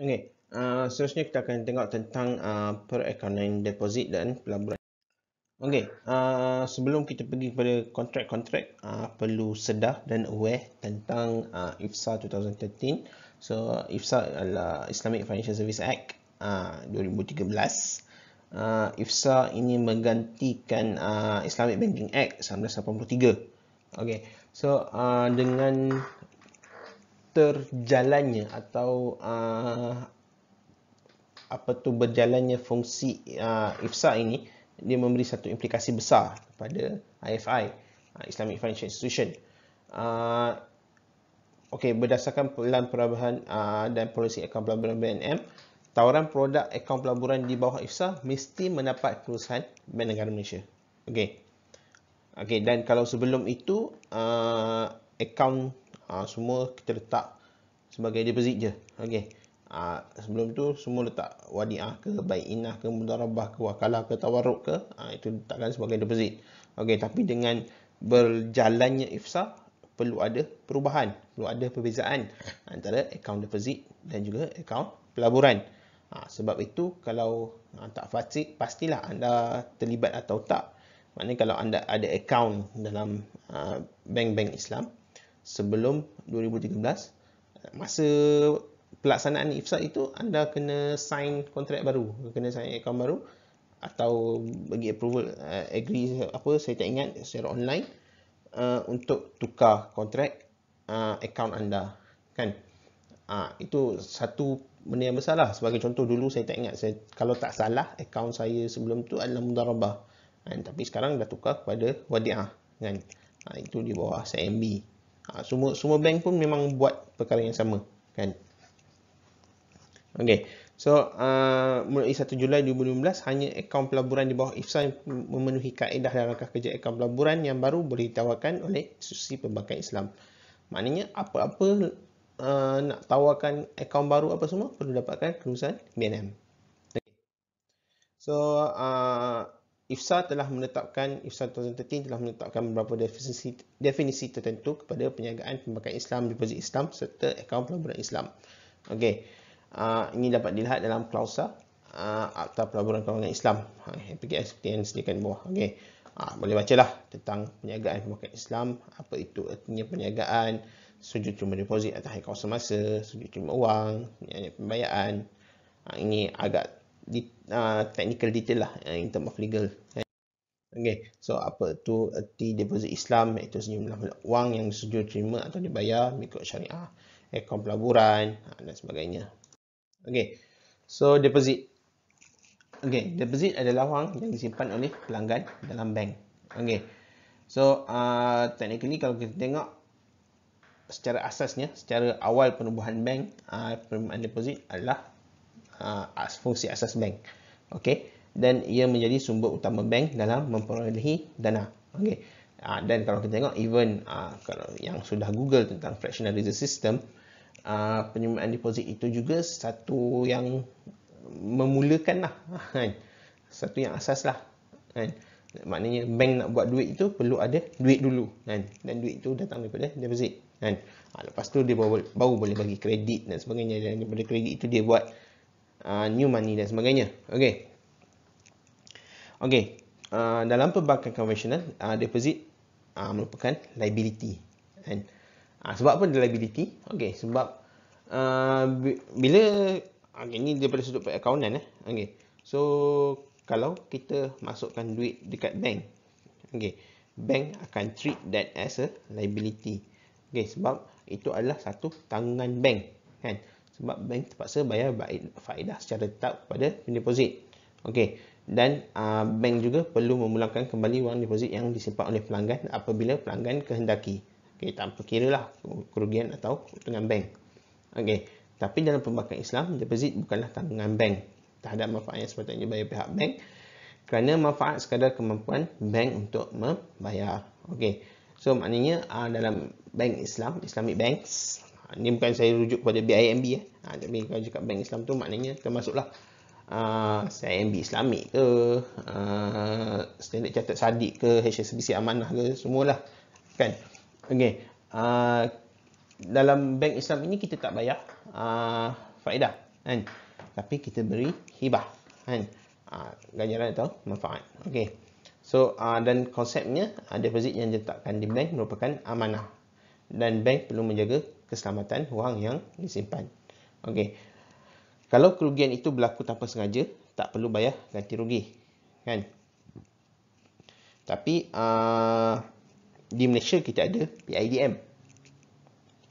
Okey, uh, seterusnya kita akan tengok tentang uh, perekonomian deposit dan pelaburan. Okey, uh, sebelum kita pergi kepada kontrak-kontrak, uh, perlu sedar dan aware tentang uh, IFSA 2013. So, IFSA adalah Islamic Financial Service Act uh, 2013. Uh, IFSA ini menggantikan uh, Islamic Banking Act 1983. Okey, so uh, dengan terjalannya atau uh, apa tu berjalannya fungsi uh, IFSA ini dia memberi satu implikasi besar kepada IFI uh, Islamic Financial Institution. Uh, Okey, berdasarkan pelan perubahan uh, dan polisi akaun pelaburan BNM, tawaran produk akaun pelaburan di bawah IFSA mesti mendapat keputusan Bank Negara Malaysia. Okey. Okey, dan kalau sebelum itu uh, akaun uh, semua kita letak sebagai deposit je okey uh, sebelum tu semua letak wadiah ke bai'inah ke mudarabah ke wakalah ke tawarruk ke uh, itu letakkan sebagai deposit okey tapi dengan berjalannya ifsa perlu ada perubahan perlu ada perbezaan antara akaun deposit dan juga akaun pelaburan ha, sebab itu kalau ha, tak fasik pastilah anda terlibat atau tak maknanya kalau anda ada akaun dalam ha, bank-bank Islam sebelum 2013 masa pelaksanaan IFSA itu anda kena sign kontrak baru kena sign akaun baru atau bagi approval uh, agree apa saya tak ingat secara online uh, untuk tukar kontrak uh, akaun anda kan uh, itu satu benda yang besar lah. sebagai contoh dulu saya tak ingat saya, kalau tak salah akaun saya sebelum tu adalah mudarabah kan? tapi sekarang dah tukar kepada wadiah kan uh, itu di bawah SMB. Ha, semua semua bank pun memang buat perkara yang sama kan. Okey. So uh, mulai 1 Julai 2015 hanya akaun pelaburan di bawah IFSA memenuhi kaedah dan rangka kerja akaun pelaburan yang baru boleh ditawarkan oleh institusi pembangkang Islam. Maknanya apa-apa uh, nak tawarkan akaun baru apa semua perlu dapatkan kelulusan BNM. So uh, IFSA telah menetapkan IFSA 2013 telah menetapkan beberapa definisi, definisi tertentu kepada perniagaan pembakaran Islam, deposit Islam serta akaun pelaburan Islam. Okey. Uh, ini dapat dilihat dalam klausa uh, Akta Pelaburan Kewangan Islam ha, ah, PKS seperti yang disediakan bawah Okey, Ha, boleh lah tentang perniagaan pembakaran Islam Apa itu artinya perniagaan Sujud cuma deposit atau akaun masa? Sujud cuma wang Pembayaran ha, Ini agak di, uh, technical detail lah uh, in term of legal. Okay, so apa tu erti uh, deposit Islam iaitu sejumlah wang yang setuju terima atau dibayar mengikut syariah, ekon pelaburan uh, dan sebagainya. Okay, so deposit. Okay, deposit adalah wang yang disimpan oleh pelanggan dalam bank. Okay, so uh, teknik ini kalau kita tengok secara asasnya, secara awal penubuhan bank, uh, penubuhan deposit adalah uh, fungsi asas bank. Okey. Dan ia menjadi sumber utama bank dalam memperolehi dana. Okey. Uh, dan kalau kita tengok even uh, kalau yang sudah Google tentang fractional reserve system, uh, penyumbangan deposit itu juga satu yang memulakan lah. Kan? satu yang asas lah. Kan? Maknanya bank nak buat duit itu perlu ada duit dulu. Kan? Dan duit itu datang daripada deposit. Kan? Ha, lepas tu dia baru, baru boleh bagi kredit dan sebagainya dan daripada kredit itu dia buat uh, new money dan sebagainya. Okey. Okey. Uh, dalam perbankan konvensional, uh, deposit uh, merupakan liability. Kan? Uh, sebab apa dia liability? Okey, sebab uh, bila okay, ini daripada sudut perakaunan eh. Okey. So kalau kita masukkan duit dekat bank. Okey. Bank akan treat that as a liability. Okey, sebab itu adalah satu tanggungan bank. Kan? sebab bank terpaksa bayar faedah secara tetap kepada deposit. Okey. Dan uh, bank juga perlu memulangkan kembali wang deposit yang disimpan oleh pelanggan apabila pelanggan kehendaki. Okey, tanpa kira lah kerugian atau keuntungan bank. Okey. Tapi dalam pembakaran Islam, deposit bukanlah tanggungan bank. Tak ada manfaat yang sepatutnya bayar pihak bank kerana manfaat sekadar kemampuan bank untuk membayar. Okey. So maknanya ah, dalam bank Islam, Islamic banks, Ah, ni bukan saya rujuk kepada BIMB ya. Ha, tapi kalau cakap bank Islam tu maknanya termasuklah uh, ah, CIMB Islamik ke, uh, Standard Chartered Sadiq ke, HSBC Amanah ke, semualah. Kan? Okey. Uh, dalam bank Islam ini kita tak bayar uh, faedah. Kan? Tapi kita beri hibah. Kan? Uh, ganjaran atau manfaat. Okey. So uh, dan konsepnya uh, deposit yang diletakkan di bank merupakan amanah dan bank perlu menjaga keselamatan wang yang disimpan. Okey. Kalau kerugian itu berlaku tanpa sengaja, tak perlu bayar ganti rugi. Kan? Tapi uh, di Malaysia kita ada PIDM.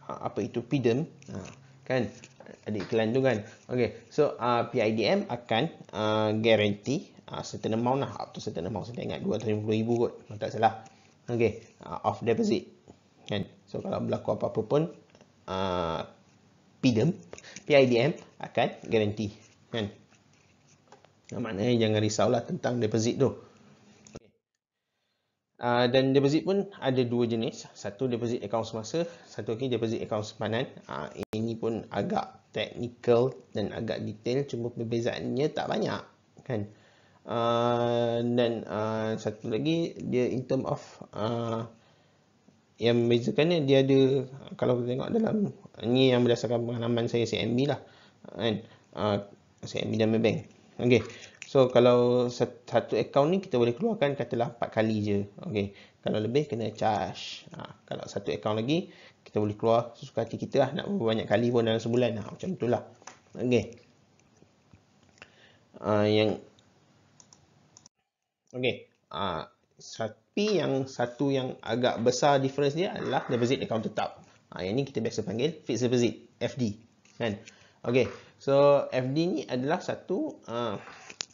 Ah, apa itu PIDM? Ha, ah, kan? Ada iklan tu kan? Okey. So uh, PIDM akan uh, guarantee uh, certain amount lah. Up to certain amount. Saya tak ingat 250000 kot. tak salah. Okey. Uh, off deposit. So kalau berlaku apa-apa pun uh, ah, PIDM, PIDM akan garanti kan. Nah, maknanya jangan risau lah tentang deposit tu. Uh, dan deposit pun ada dua jenis. Satu deposit akaun semasa, satu lagi deposit akaun simpanan. Uh, ini pun agak technical dan agak detail cuma perbezaannya tak banyak kan. Uh, dan uh, satu lagi dia in term of uh, yang membezakannya dia ada kalau kita tengok dalam ni yang berdasarkan pengalaman saya CMB lah kan uh, ah, CMB dan Maybank okey so kalau satu akaun ni kita boleh keluarkan katalah 4 kali je okey kalau lebih kena charge ha, kalau satu akaun lagi kita boleh keluar sesuka hati kita lah nak berapa banyak kali pun dalam sebulan ah, lah macam itulah okey uh, yang okey uh, tapi yang satu yang agak besar difference dia adalah deposit account tetap. Ha, yang ni kita biasa panggil fixed deposit, FD. Kan? Okay, so FD ni adalah satu uh,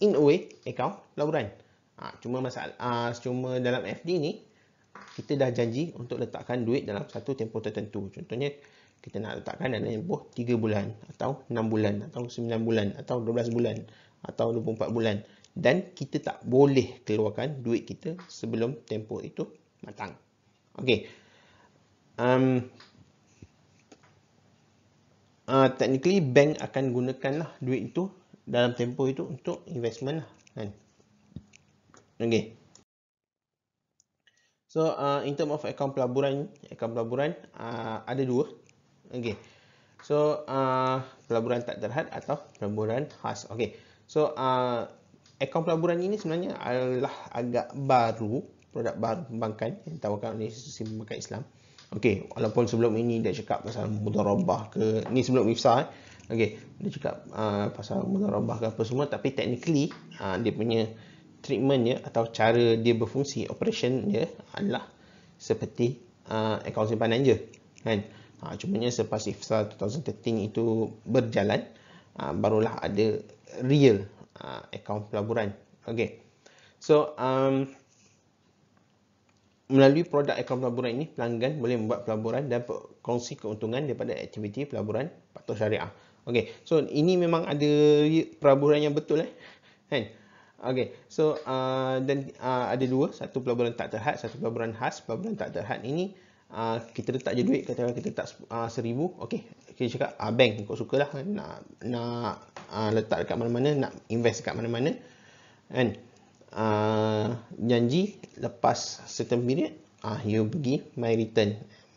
in a way account lawuran. Ha, cuma masalah, uh, cuma dalam FD ni, kita dah janji untuk letakkan duit dalam satu tempoh tertentu. Contohnya, kita nak letakkan dalam tempoh 3 bulan, atau 6 bulan, atau 9 bulan, atau 12 bulan, atau 24 bulan dan kita tak boleh keluarkan duit kita sebelum tempoh itu matang. Okey. Um, uh, technically bank akan gunakanlah duit itu dalam tempoh itu untuk investment lah. Kan? Okey. So uh, in term of account pelaburan, account pelaburan uh, ada dua. Okey. So uh, pelaburan tak terhad atau pelaburan khas. Okey. So uh, akaun eh, pelaburan ini sebenarnya adalah agak baru produk baru pembangkan yang ditawarkan oleh institusi pembangkan Islam Okey, walaupun sebelum ini dia cakap pasal rombah ke ni sebelum ifsa eh. Okey, dia cakap uh, pasal rombah ke apa semua tapi technically uh, dia punya treatmentnya atau cara dia berfungsi operation dia adalah seperti uh, ah, akaun simpanan je kan ha, uh, cumanya selepas IFSA 2013 itu berjalan uh, barulah ada real uh, akaun pelaburan. Okay. So, um, melalui produk akaun pelaburan ini, pelanggan boleh membuat pelaburan dan kongsi keuntungan daripada aktiviti pelaburan patuh syariah. Okay. So, ini memang ada pelaburan yang betul eh. Kan? Okay. So, uh, dan uh, ada dua. Satu pelaburan tak terhad, satu pelaburan khas. Pelaburan tak terhad ini, Ah, kita letak je duit katakan kita letak ah, seribu uh, kita cakap uh, bank kau sukalah kan, nak nak uh, letak dekat mana-mana nak invest dekat mana-mana kan uh, janji lepas certain period ah uh, you pergi my return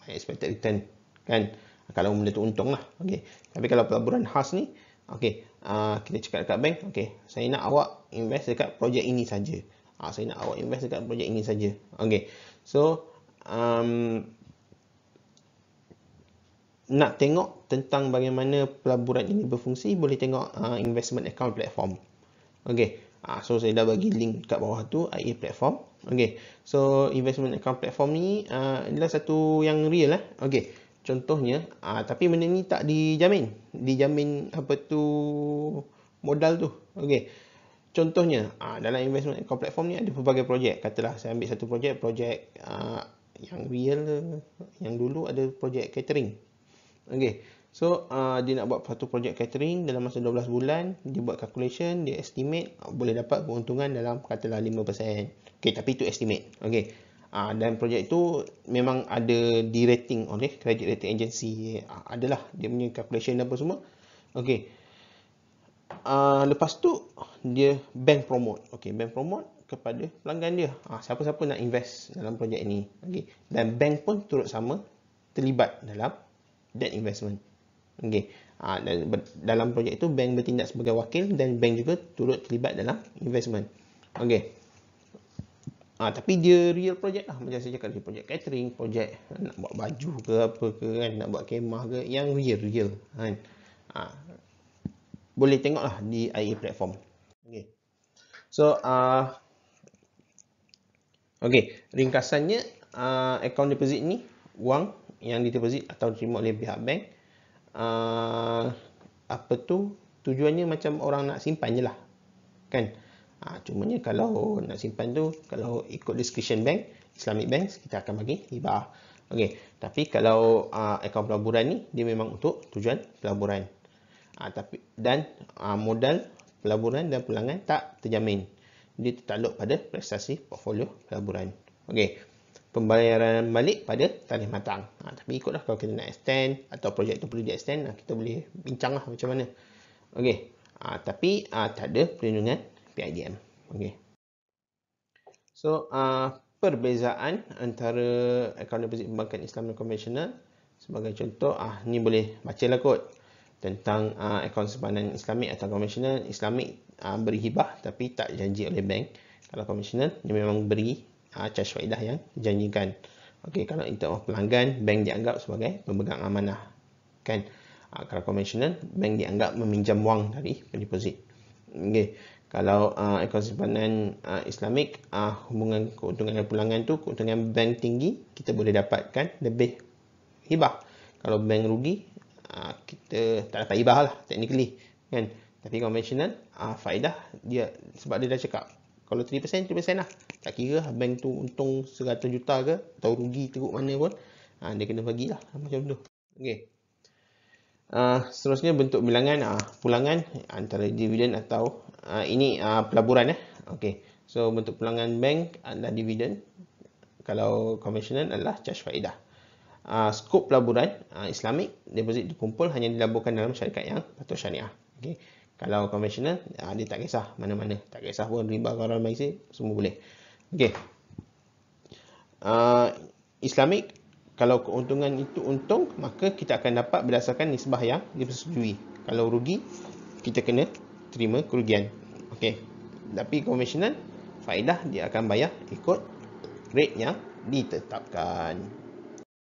my expected return kan kalau benda tu untung lah okey tapi kalau pelaburan khas ni okey uh, kita cakap dekat bank okey saya nak awak invest dekat projek ini saja uh, saya nak awak invest dekat projek ini saja okey so um, nak tengok tentang bagaimana pelaburan ini berfungsi boleh tengok uh, investment account platform okey uh, ah, so saya dah bagi link kat bawah tu IA platform okey so investment account platform ni uh, adalah satu yang real lah eh. okey contohnya uh, tapi benda ni tak dijamin dijamin apa tu modal tu okey contohnya uh, dalam investment account platform ni ada pelbagai projek katalah saya ambil satu projek projek uh, yang real yang dulu ada projek catering Okey. So uh, dia nak buat satu projek catering dalam masa 12 bulan, dia buat calculation, dia estimate uh, boleh dapat keuntungan dalam katalah 5%. Okey, tapi itu estimate. Okey. Uh, dan projek itu memang ada di-rating oleh credit rating agency. Uh, adalah dia punya calculation dan apa semua. Okey. Uh, lepas tu dia bank promote. Okey, bank promote kepada pelanggan dia. Ah uh, siapa-siapa nak invest dalam projek ini. Okey. Dan bank pun turut sama terlibat dalam debt investment. Okey. Ah dan dalam projek itu bank bertindak sebagai wakil dan bank juga turut terlibat dalam investment. Okey. Ah tapi dia real project lah macam saya cakap dia project catering, projek nak buat baju ke apa ke kan, nak buat kemah ke yang real real kan. Ha. Boleh tengoklah di IA platform. Okey. So ah uh, Okey, ringkasannya uh, account deposit ni wang yang deposit atau diterima oleh pihak bank uh, apa tu tujuannya macam orang nak simpan je lah kan uh, cumanya kalau nak simpan tu kalau ikut description bank Islamic Bank kita akan bagi hibah Okey, tapi kalau uh, akaun pelaburan ni dia memang untuk tujuan pelaburan. Uh, tapi dan uh, modal pelaburan dan pulangan tak terjamin. Dia terletak pada prestasi portfolio pelaburan. Okey pembayaran balik pada tarikh matang. Ha, tapi ikutlah kalau kita nak extend atau projek tu perlu di extend, ha, kita boleh bincanglah macam mana. Okey. Ha, tapi ha, tak ada perlindungan PIDM. Okey. So, ha, perbezaan antara akaun deposit pembangkang Islam dan konvensional sebagai contoh, ah ha, ni boleh bacalah kot tentang ha, akaun simpanan Islamik atau konvensional. Islamik ha, beri hibah tapi tak janji oleh bank. Kalau konvensional, dia memang beri ha, cash faedah yang dijanjikan. Okey, kalau itu term pelanggan, bank dianggap sebagai pemegang amanah. Kan? Ha, kalau conventional, bank dianggap meminjam wang dari deposit. Okey, kalau uh, ha, ekonomi simpanan uh, ha, islamik, uh, hubungan keuntungan dan pulangan tu, keuntungan bank tinggi, kita boleh dapatkan lebih hibah. Kalau bank rugi, uh, kita tak dapat hibah lah, technically. Kan? Tapi conventional, uh, faedah dia sebab dia dah cakap kalau 3%, 3% lah. Tak kira lah bank tu untung 100 juta ke atau rugi teruk mana pun. Ha, dia kena bagilah macam tu. Okay. Uh, ha, seterusnya bentuk bilangan uh, pulangan antara dividen atau uh, ini uh, pelaburan eh. Okay. So bentuk pulangan bank adalah dividen. Kalau conventional adalah charge faedah. Uh, skop pelaburan uh, Islamik deposit dikumpul hanya dilaburkan dalam syarikat yang patut syariah. Okay. Kalau konvensional, ha, ah, dia tak kisah mana-mana. Tak kisah pun riba karal maizi, semua boleh. Okey. Uh, ah, Islamik, kalau keuntungan itu untung, maka kita akan dapat berdasarkan nisbah yang dipersetujui. Kalau rugi, kita kena terima kerugian. Okey. Tapi konvensional, faedah dia akan bayar ikut rate yang ditetapkan.